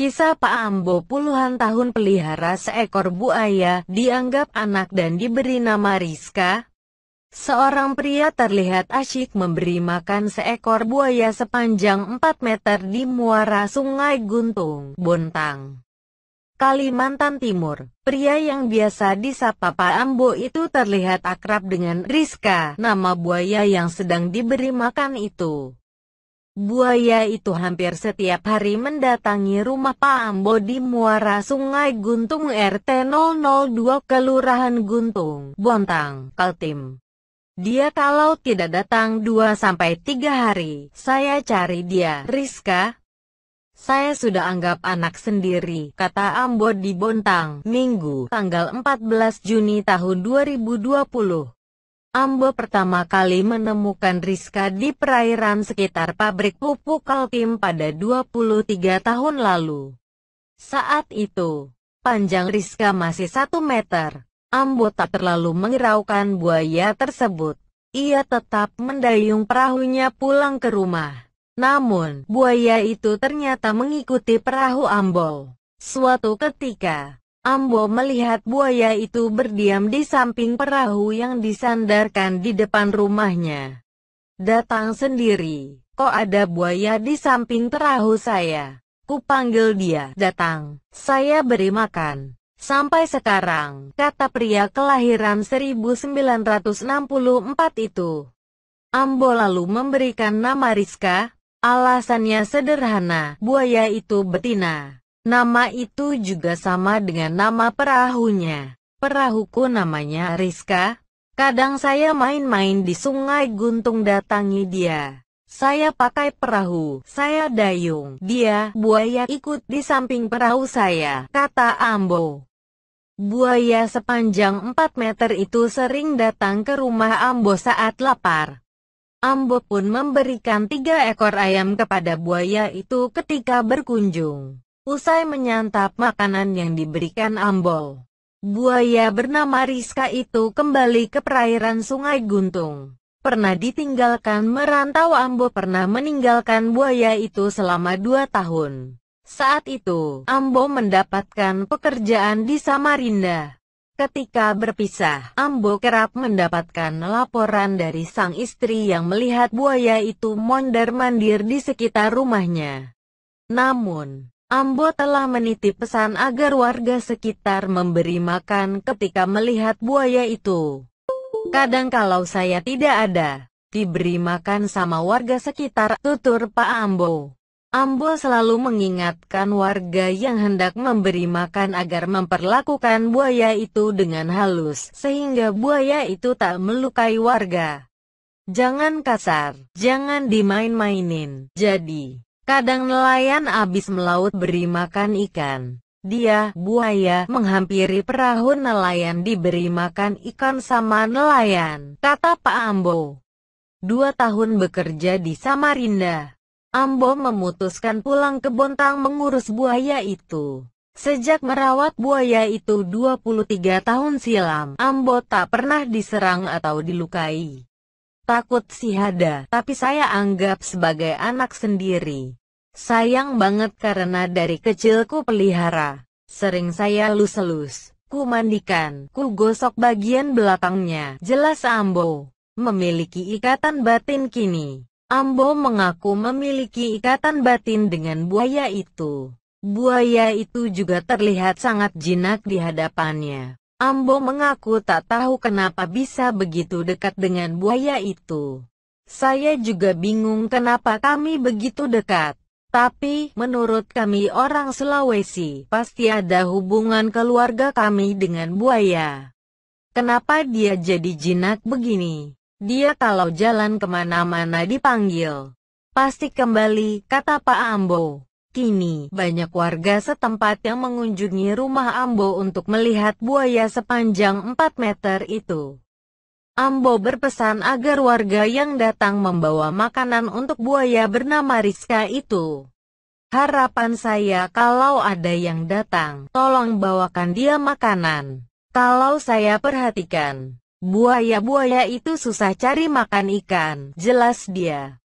Kisah Pak Ambo puluhan tahun pelihara seekor buaya, dianggap anak dan diberi nama Rizka. Seorang pria terlihat asyik memberi makan seekor buaya sepanjang 4 meter di muara sungai Guntung, Bontang. Kalimantan Timur, pria yang biasa disapa Pak Ambo itu terlihat akrab dengan Rizka, nama buaya yang sedang diberi makan itu. Buaya itu hampir setiap hari mendatangi rumah Pak Ambo di muara Sungai Guntung RT 002 Kelurahan Guntung, Bontang, Kaltim. Dia kalau tidak datang 2-3 hari, saya cari dia, Rizka. Saya sudah anggap anak sendiri, kata Ambo di Bontang, Minggu, tanggal 14 Juni tahun 2020. Ambo pertama kali menemukan Rizka di perairan sekitar pabrik pupuk Kaltim pada 23 tahun lalu. Saat itu, panjang Rizka masih 1 meter. Ambo tak terlalu mengiraukan buaya tersebut. Ia tetap mendayung perahunya pulang ke rumah. Namun, buaya itu ternyata mengikuti perahu Ambo. Suatu ketika, Ambo melihat buaya itu berdiam di samping perahu yang disandarkan di depan rumahnya. Datang sendiri, kok ada buaya di samping perahu saya? Kupanggil dia, datang, saya beri makan. Sampai sekarang, kata pria kelahiran 1964 itu. Ambo lalu memberikan nama Rizka, alasannya sederhana, buaya itu betina. Nama itu juga sama dengan nama perahunya. Perahuku namanya Rizka. Kadang saya main-main di sungai Guntung datangi dia. Saya pakai perahu, saya dayung, dia, buaya ikut di samping perahu saya, kata Ambo. Buaya sepanjang 4 meter itu sering datang ke rumah Ambo saat lapar. Ambo pun memberikan tiga ekor ayam kepada buaya itu ketika berkunjung. Usai menyantap makanan yang diberikan Ambol, buaya bernama Rizka itu kembali ke perairan Sungai Guntung. Pernah ditinggalkan merantau Ambo pernah meninggalkan buaya itu selama dua tahun. Saat itu, Ambo mendapatkan pekerjaan di Samarinda. Ketika berpisah, Ambo kerap mendapatkan laporan dari sang istri yang melihat buaya itu mondar-mandir di sekitar rumahnya. Namun, Ambo telah menitip pesan agar warga sekitar memberi makan ketika melihat buaya itu. Kadang kalau saya tidak ada, diberi makan sama warga sekitar, tutur Pak Ambo. Ambo selalu mengingatkan warga yang hendak memberi makan agar memperlakukan buaya itu dengan halus, sehingga buaya itu tak melukai warga. Jangan kasar, jangan dimain-mainin, jadi... Kadang nelayan abis melaut beri makan ikan. Dia, buaya, menghampiri perahu nelayan diberi makan ikan sama nelayan, kata Pak Ambo. Dua tahun bekerja di Samarinda, Ambo memutuskan pulang ke Bontang mengurus buaya itu. Sejak merawat buaya itu 23 tahun silam, Ambo tak pernah diserang atau dilukai. Takut sih ada, tapi saya anggap sebagai anak sendiri. Sayang banget karena dari kecil ku pelihara. Sering saya lus-lus, ku mandikan, ku gosok bagian belakangnya. Jelas Ambo memiliki ikatan batin kini. Ambo mengaku memiliki ikatan batin dengan buaya itu. Buaya itu juga terlihat sangat jinak di hadapannya. Ambo mengaku tak tahu kenapa bisa begitu dekat dengan buaya itu. Saya juga bingung kenapa kami begitu dekat. Tapi, menurut kami orang Sulawesi, pasti ada hubungan keluarga kami dengan buaya. Kenapa dia jadi jinak begini? Dia kalau jalan kemana-mana dipanggil. Pasti kembali, kata Pak Ambo. Kini, banyak warga setempat yang mengunjungi rumah Ambo untuk melihat buaya sepanjang 4 meter itu. Ambo berpesan agar warga yang datang membawa makanan untuk buaya bernama Rizka itu. Harapan saya kalau ada yang datang, tolong bawakan dia makanan. Kalau saya perhatikan, buaya-buaya itu susah cari makan ikan, jelas dia.